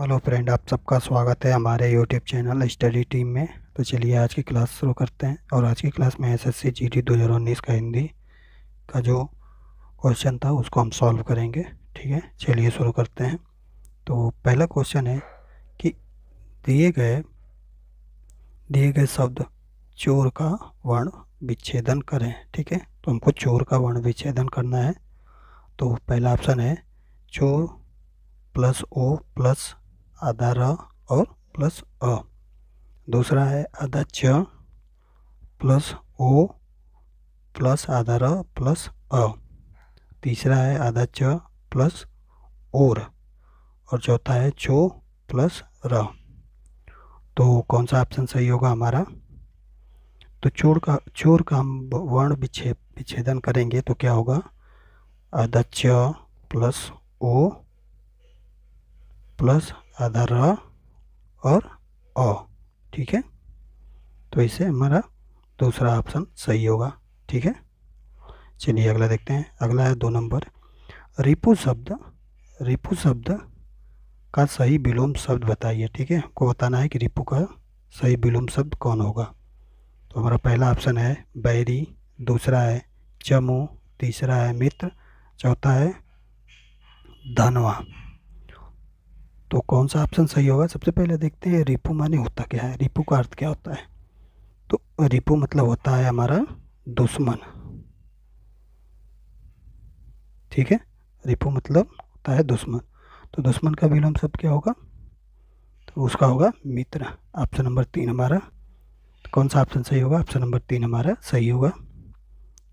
hello friend आप सबका स्वागत है हमारे यूट्यूब चैनल स्टडी टीम में तो चलिए आज की क्लास शुरू करते हैं और आज की क्लास में एसएससी जीडी 2019 का हिंदी का जो क्वेश्चन था उसको हम सॉल्व करेंगे ठीक है चलिए शुरू करते हैं तो पहला क्वेश्चन है कि दिए गए दिए गए शब्द चोर का वर्ण विच्छेदन करें ठीक है तो हमको चोर का वर्ण विच्छेदन करना है तो पहला ऑप्शन है चोर प्लस ओ प्लस आधा र और प्लस अ दूसरा है आधा छ प्लस ओ प्लस आधा र प्लस अ तीसरा है आधा छ प्लस ओर और चौथा है छो प्लस र तो कौन सा ऑप्शन सही होगा हमारा तो चोर का चोर का हम वर्ण विच्छेद विच्छेदन करेंगे तो क्या होगा आधा छ प्लस ओ प्लस आधा र और अ ठीक है तो इसे हमारा दूसरा ऑप्शन सही होगा ठीक है चलिए अगला देखते हैं अगला है दो नंबर रिपु शब्द रिपु शब्द का सही विलोम शब्द बताइए ठीक है हमको बताना है कि रिपु का सही विलोम शब्द कौन होगा तो हमारा पहला ऑप्शन है बैरी दूसरा है चमू तीसरा है मित्र चौथा है धनवा तो कौन सा ऑप्शन सही होगा सबसे पहले देखते हैं रिपू माने होता क्या है रिपू का अर्थ क्या होता है तो रिपू मतलब होता है हमारा दुश्मन ठीक है रिपू मतलब होता है दुश्मन तो दुश्मन का विलोम शब्द क्या होगा तो उसका होगा मित्र ऑप्शन नंबर तीन हमारा तो कौन सा ऑप्शन सही होगा ऑप्शन नंबर तीन हमारा सही होगा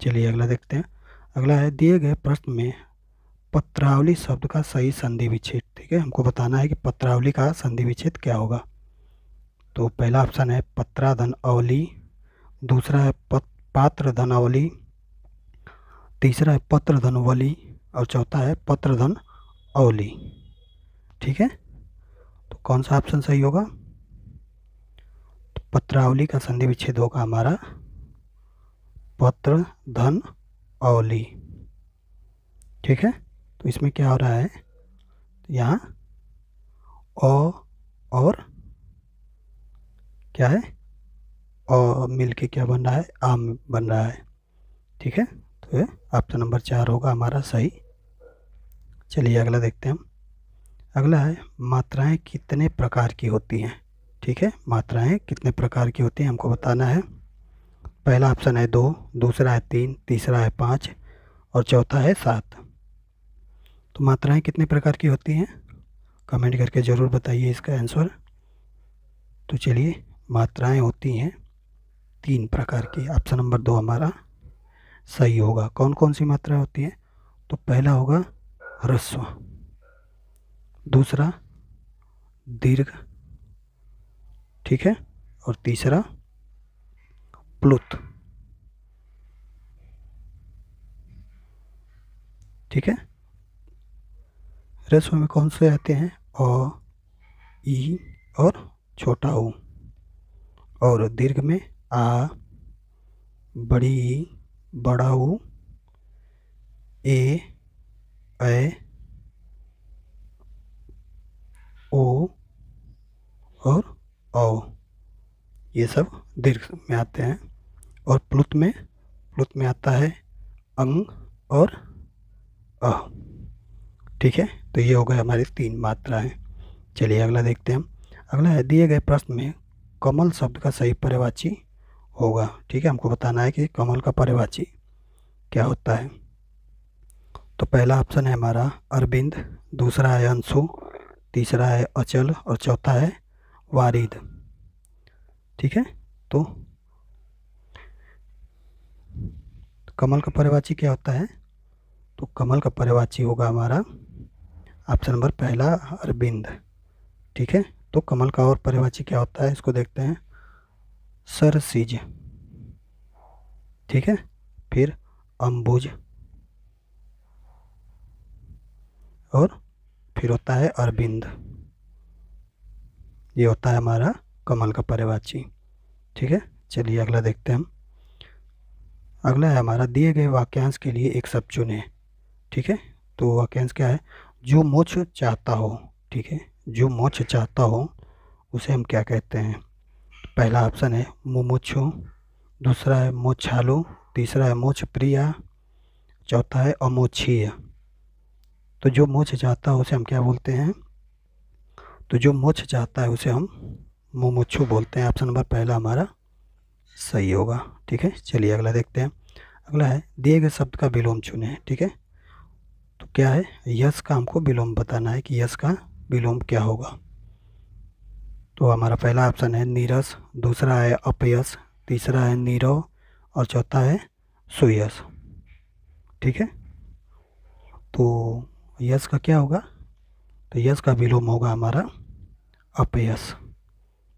चलिए अगला देखते हैं अगला है दिए गए प्रश्न में पत्रावली शब्द का सही संधि विच्छेद ठीक है हमको बताना है कि पत्रावली का संधि विच्छेद क्या होगा तो पहला ऑप्शन है पत्रा धन अवली दूसरा है पत, पात्र धन अवली तीसरा है पत्र धन अवली और चौथा है पत्र धन अवली ठीक है तो कौन सा ऑप्शन सही होगा तो पत्रावली का संधि विच्छेद होगा हमारा पत्र धन अवली ठीक है तो इसमें क्या हो रहा है यहाँ अ और क्या है अ मिल के क्या बन रहा है आम बन रहा है ठीक है तो ये ऑप्शन नंबर चार होगा हमारा सही चलिए अगला देखते हैं हम अगला है मात्राएं कितने प्रकार की होती हैं ठीक है मात्राएं कितने प्रकार की होती हैं हमको बताना है पहला ऑप्शन है दो दूसरा है तीन तीसरा है पाँच और चौथा है सात तो मात्राएं कितने प्रकार की होती हैं कमेंट करके ज़रूर बताइए इसका आंसर तो चलिए मात्राएं होती हैं तीन प्रकार की ऑप्शन नंबर दो हमारा सही होगा कौन कौन सी मात्राएं होती हैं तो पहला होगा ह्रस्व दूसरा दीर्घ ठीक है और तीसरा प्लुत ठीक है रस्व में कौन से आते हैं अ ई और छोटा ऊ और दीर्घ में आ बड़ी ई बड़ा ऊ ए ए ओ और औ ये सब दीर्घ में आते हैं और प्लुत में प्लुत में आता है अंग और अ ठीक है तो ये हो गए हमारी तीन मात्राएँ चलिए अगला देखते हैं हम अगला है दिए गए प्रश्न में कमल शब्द का सही परिवाची होगा ठीक है हमको बताना है कि कमल का परिवाची क्या होता है तो पहला ऑप्शन है हमारा अरविंद दूसरा है अंशु तीसरा है अचल और चौथा है वारिद ठीक है तो कमल का परिवाची क्या होता है तो कमल का परिवाची होगा हमारा ऑप्शन नंबर पहला अरबिंद ठीक है तो कमल का और परिभाषी क्या होता है इसको देखते हैं सर सिज ठीक है फिर अम्बुज और फिर होता है अरबिंद ये होता है हमारा कमल का परिवाची ठीक है चलिए अगला देखते हैं हम अगला है हमारा दिए गए वाक्यांश के लिए एक शब्द चुने ठीक है तो वाक्यांश क्या है जो मोक्ष चाहता हो ठीक है जो मोक्ष चाहता हो उसे हम क्या कहते हैं पहला ऑप्शन है मुमुक्षु दूसरा है मोक्षालु तीसरा है मोक्ष प्रिया चौथा है अमोक्षीय तो जो मोक्ष चाहता हो उसे हम क्या बोलते हैं तो जो मोक्ष चाहता है उसे हम मुमुक्षु बोलते हैं ऑप्शन नंबर पहला हमारा सही होगा ठीक है चलिए अगला देखते हैं अगला है दिए गए शब्द का विलोम चुने ठीक है क्या है यस का हमको विलोम बताना है कि यस का विलोम क्या होगा तो हमारा पहला ऑप्शन है नीरस दूसरा है अपयस तीसरा है नीरव और चौथा है सुयस ठीक है तो यस का क्या होगा तो यस का विलोम होगा हमारा अपयस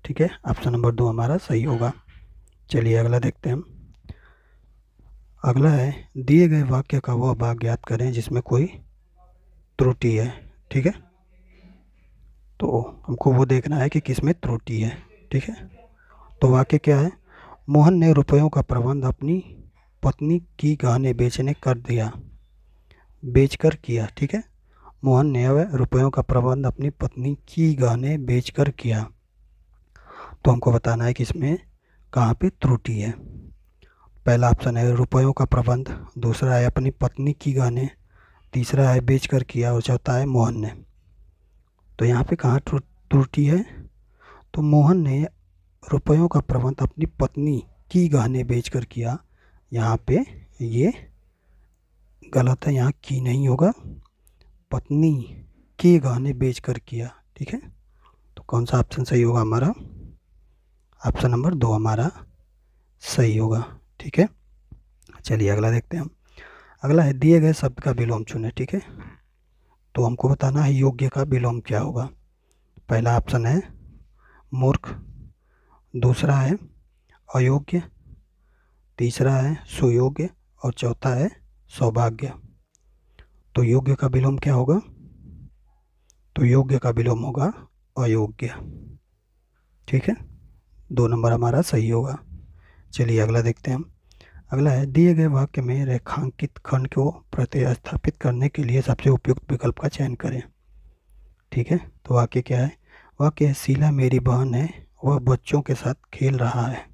ठीक है ऑप्शन नंबर दो हमारा सही होगा चलिए अगला देखते हैं हम अगला है दिए गए वाक्य का वह भाग ज्ञात करें जिसमें कोई त्रुटि है ठीक है तो हमको वो देखना है कि किस में त्रुटि है ठीक है तो वाक्य क्या है मोहन ने रुपयों का प्रबंध अपनी पत्नी की गहने बेचने कर दिया बेचकर किया ठीक है मोहन ने अब रुपयों का प्रबंध अपनी पत्नी की गहने बेचकर किया तो हमको बताना है कि इसमें कहाँ पे त्रुटि है पहला ऑप्शन है रुपयों का प्रबंध दूसरा है अपनी पत्नी की गहने तीसरा है बेच कर किया और चौथा है मोहन ने तो यहाँ पे कहाँ त्रुटि है तो मोहन ने रुपयों का प्रबंध अपनी पत्नी की गहने बेच कर किया यहाँ पे ये गलत है यहाँ की नहीं होगा पत्नी के गहने बेच कर किया ठीक है तो कौन सा ऑप्शन सही होगा हमारा ऑप्शन नंबर दो हमारा सही होगा ठीक है चलिए अगला देखते हैं हम अगला है दिए गए शब्द का विलोम चुने ठीक है तो हमको बताना है योग्य का विलोम क्या होगा पहला ऑप्शन है मूर्ख दूसरा है अयोग्य तीसरा है सुयोग्य और चौथा है सौभाग्य तो योग्य का विलोम क्या होगा तो योग्य का विलोम होगा अयोग्य ठीक है दो नंबर हमारा सही होगा चलिए अगला देखते हैं हम अगला है दिए गए वाक्य में रेखांकित खंड को प्रतिस्थापित करने के लिए सबसे उपयुक्त विकल्प का चयन करें ठीक है तो वाक्य क्या है वाक्य है शीला मेरी बहन है वह बच्चों के साथ खेल रहा है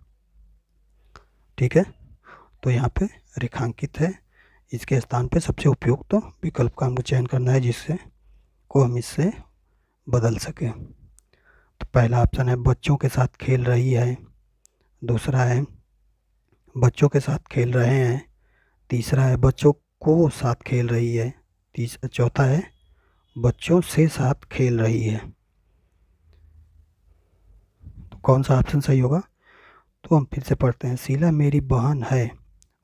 ठीक है तो यहाँ पे रेखांकित है इसके स्थान पे सबसे उपयुक्त तो विकल्प का हमको चयन करना है जिससे को हम इससे बदल सकें तो पहला ऑप्शन है बच्चों के साथ खेल रही है दूसरा है बच्चों के साथ खेल रहे हैं तीसरा है बच्चों को साथ खेल रही है तीसरा चौथा है बच्चों से साथ खेल रही है तो कौन सा ऑप्शन सही होगा तो हम फिर से पढ़ते हैं शीला मेरी बहन है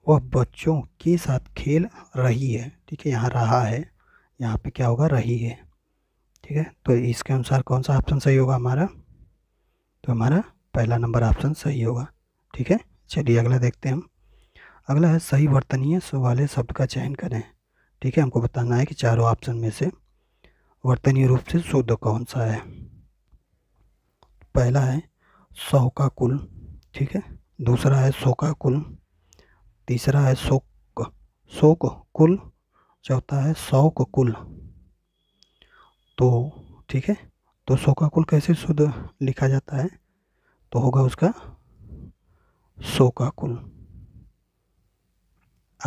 वह बच्चों के साथ खेल रही है ठीक है यहाँ रहा है यहाँ पे क्या होगा रही है ठीक है तो इसके अनुसार कौन सा ऑप्शन सही होगा हमारा तो हमारा पहला नंबर ऑप्शन सही होगा ठीक है चलिए अगला देखते हैं हम अगला है सही वर्तनीय सो वाले शब्द का चयन करें ठीक है हमको बताना है कि चारों ऑप्शन में से वर्तनीय रूप से शुद्ध कौन सा है पहला है सौ का कुल ठीक है दूसरा है सो का कुल तीसरा है शोक शोक कुल चौथा है शौक कुल तो ठीक है तो शोका कुल कैसे शुद्ध लिखा जाता है तो होगा उसका सौ का कुल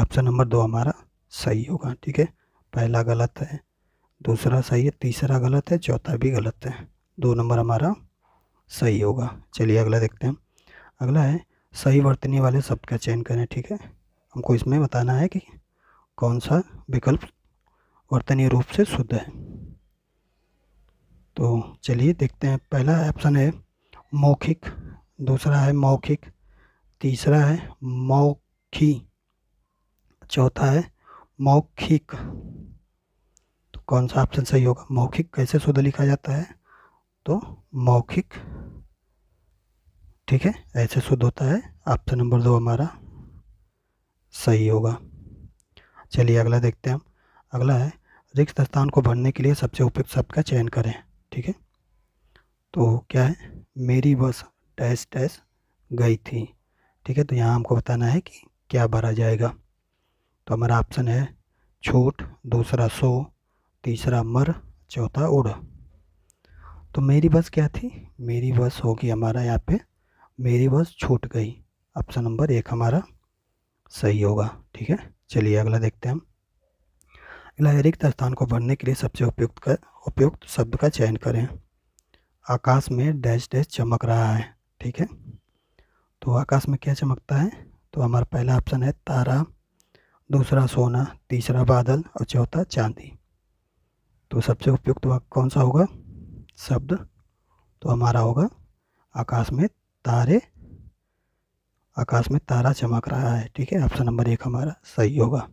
ऑप्शन नंबर दो हमारा सही होगा ठीक है पहला गलत है दूसरा सही है तीसरा गलत है चौथा भी गलत है दो नंबर हमारा सही होगा चलिए अगला देखते हैं अगला है सही वर्तनी वाले शब्द का चयन करें ठीक है हमको इसमें बताना है कि कौन सा विकल्प वर्तनीय रूप से शुद्ध है तो चलिए देखते हैं पहला ऑप्शन है मौखिक दूसरा है मौखिक तीसरा है मौखी चौथा है मौखिक तो कौन सा ऑप्शन सही होगा मौखिक कैसे शुद्ध लिखा जाता है तो मौखिक ठीक है ऐसे शुद्ध होता है ऑप्शन नंबर दो हमारा सही होगा चलिए अगला देखते हैं हम अगला है रिक्त स्थान को भरने के लिए सबसे उपयुक्त शब्द का चयन करें ठीक है तो क्या है मेरी बस डैश डैश गई थी ठीक है तो यहाँ हमको बताना है कि क्या भरा जाएगा तो हमारा ऑप्शन है छोट दूसरा सो तीसरा मर चौथा उड़ तो मेरी बस क्या थी मेरी बस होगी हमारा यहाँ पे मेरी बस छूट गई ऑप्शन नंबर एक हमारा सही होगा ठीक है चलिए अगला देखते हैं हम अगला रिक्त स्थान को भरने के लिए सबसे उपयुक्त का उपयुक्त शब्द का चयन करें आकाश में डैश डैश चमक रहा है ठीक है तो आकाश में क्या चमकता है तो हमारा पहला ऑप्शन है तारा दूसरा सोना तीसरा बादल और चौथा चांदी तो सबसे उपयुक्त वाक्य कौन सा होगा शब्द तो हमारा होगा आकाश में तारे आकाश में तारा चमक रहा है ठीक है ऑप्शन नंबर एक हमारा सही होगा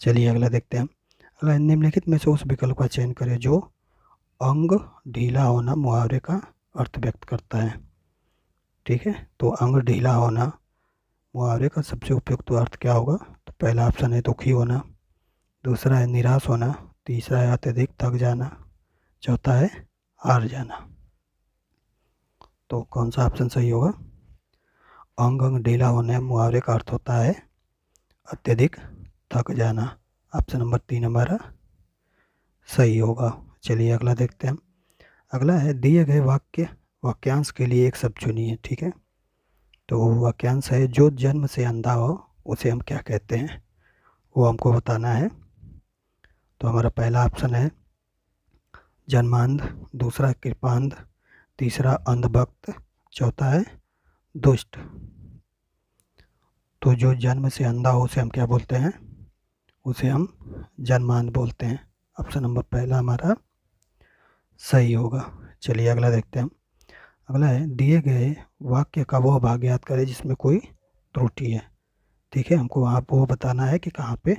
चलिए अगला देखते हैं अगला निम्नलिखित में से उस विकल्प का चयन करें जो अंग ढीला होना मुहावरे का अर्थ व्यक्त करता है ठीक है तो अंग ढीला होना मुहावरे का सबसे उपयुक्त अर्थ क्या होगा तो पहला ऑप्शन है दुखी होना दूसरा है निराश होना तीसरा है अत्यधिक थक जाना चौथा है हार जाना तो कौन सा ऑप्शन सही होगा अंग अंग ढीला होने मुहावरे का अर्थ होता है अत्यधिक थक जाना ऑप्शन नंबर तीन हमारा सही होगा चलिए अगला देखते हैं अगला है दिए गए वाक्य वाक्यांश के लिए एक शब्द चुनिए ठीक है तो वो वाक्यांश है जो जन्म से अंधा हो उसे हम क्या कहते हैं वो हमको बताना है तो हमारा पहला ऑप्शन है जन्मांध दूसरा कृपांध तीसरा अंधभक्त चौथा है दुष्ट तो जो जन्म से अंधा हो उसे हम क्या बोलते हैं उसे हम जन्मांध बोलते हैं ऑप्शन नंबर पहला हमारा सही होगा चलिए अगला देखते हैं हम अगला है दिए गए वाक्य का वह भाग याद करें जिसमें कोई त्रुटि है ठीक है हमको वहाँ वो बताना है कि कहाँ पे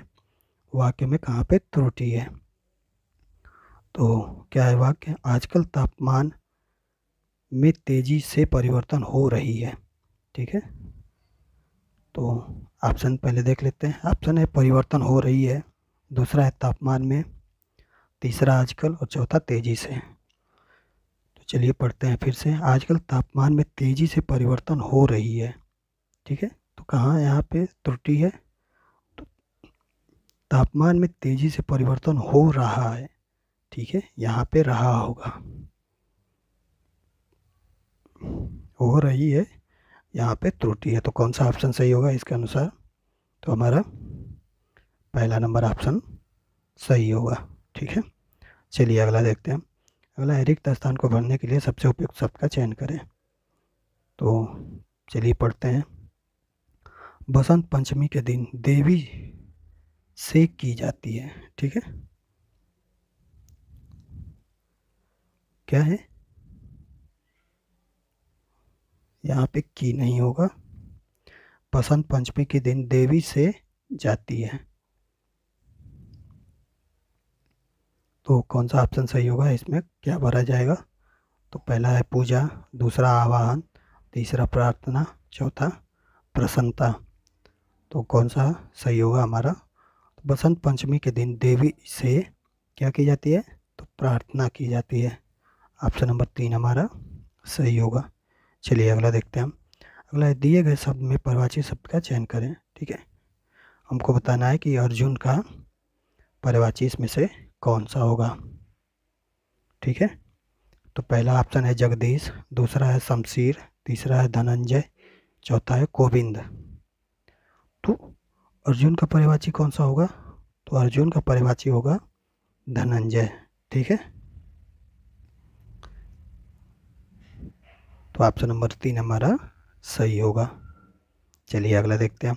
वाक्य में कहाँ पे त्रुटि है तो क्या है वाक्य आजकल तापमान में तेज़ी से परिवर्तन हो रही है ठीक है तो ऑप्शन पहले देख लेते हैं ऑप्शन है परिवर्तन हो रही है दूसरा है तापमान में तीसरा आजकल और चौथा तेज़ी से चलिए पढ़ते हैं फिर से आजकल तापमान में तेज़ी से परिवर्तन हो रही है ठीक है तो कहाँ यहाँ पे त्रुटि है तो तापमान में तेज़ी से परिवर्तन हो रहा है ठीक है यहाँ पे रहा होगा हो रही है यहाँ पे त्रुटि है तो कौन सा ऑप्शन सही होगा इसके अनुसार तो हमारा पहला नंबर ऑप्शन सही होगा ठीक है चलिए अगला देखते हैं अगला रिक्त स्थान को भरने के लिए सबसे उपयुक्त शब्द का चयन करें तो चलिए पढ़ते हैं बसंत पंचमी के दिन देवी से की जाती है ठीक है क्या है यहाँ पे की नहीं होगा बसंत पंचमी के दिन देवी से जाती है तो कौन सा ऑप्शन सही होगा इसमें क्या भरा जाएगा तो पहला है पूजा दूसरा आवाहन तीसरा प्रार्थना चौथा प्रसन्नता तो कौन सा सही होगा हमारा तो बसंत पंचमी के दिन देवी से क्या की जाती है तो प्रार्थना की जाती है ऑप्शन नंबर तीन हमारा सही होगा चलिए अगला देखते हैं हम अगला दिए गए शब्द में परिवाची शब्द का चयन करें ठीक है हमको बताना है कि अर्जुन का परिवाची इसमें से कौन सा होगा ठीक है तो पहला ऑप्शन है जगदीश दूसरा है शमशीर तीसरा है धनंजय चौथा है गोविंद तो अर्जुन का परिवाची कौन सा होगा तो अर्जुन का परिवाची होगा धनंजय ठीक है तो ऑप्शन नंबर तीन हमारा सही होगा चलिए अगला देखते हैं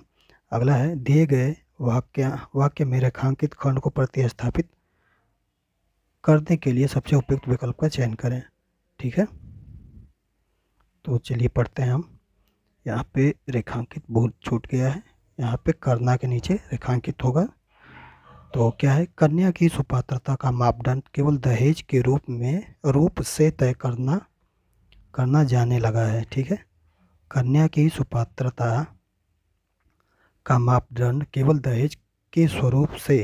अगला है दिए गए वाक्य वाक्य में रेखांकित खंड को प्रतिस्थापित करने के लिए सबसे उपयुक्त विकल्प का चयन करें ठीक है तो चलिए पढ़ते हैं हम यहाँ पे रेखांकित बहुत छूट गया है यहाँ पे करना के नीचे रेखांकित होगा तो क्या है कन्या की सुपात्रता का मापदंड केवल दहेज के रूप में रूप से तय करना करना जाने लगा है ठीक है कन्या की सुपात्रता का मापदंड केवल दहेज के स्वरूप से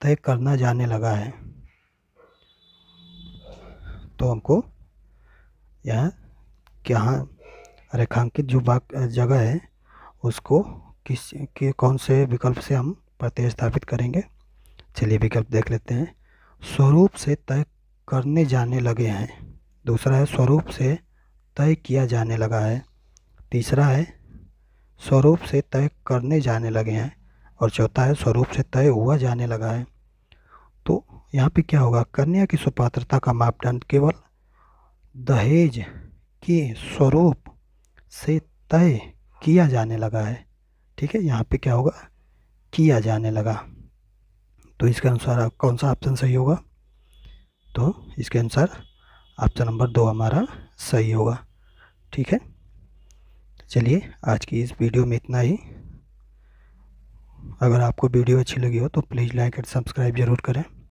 तय करना जाने लगा है तो हमको यहाँ यहाँ रेखांकित जो भाग जगह है उसको किस के कौन से विकल्प से हम प्रतिस्थापित करेंगे चलिए विकल्प देख लेते हैं स्वरूप से तय करने जाने लगे हैं दूसरा है स्वरूप से तय किया जाने लगा है तीसरा है स्वरूप से तय करने जाने लगे हैं और चौथा है स्वरूप से तय हुआ जाने लगा है यहाँ पे क्या होगा कन्या की सुपात्रता का मापदंड केवल दहेज के स्वरूप से तय किया जाने लगा है ठीक है यहाँ पे क्या होगा किया जाने लगा तो इसके अनुसार कौन सा ऑप्शन सही होगा तो इसके अनुसार ऑप्शन नंबर दो हमारा सही होगा ठीक है चलिए आज की इस वीडियो में इतना ही अगर आपको वीडियो अच्छी लगी हो तो प्लीज़ लाइक एंड सब्सक्राइब ज़रूर करें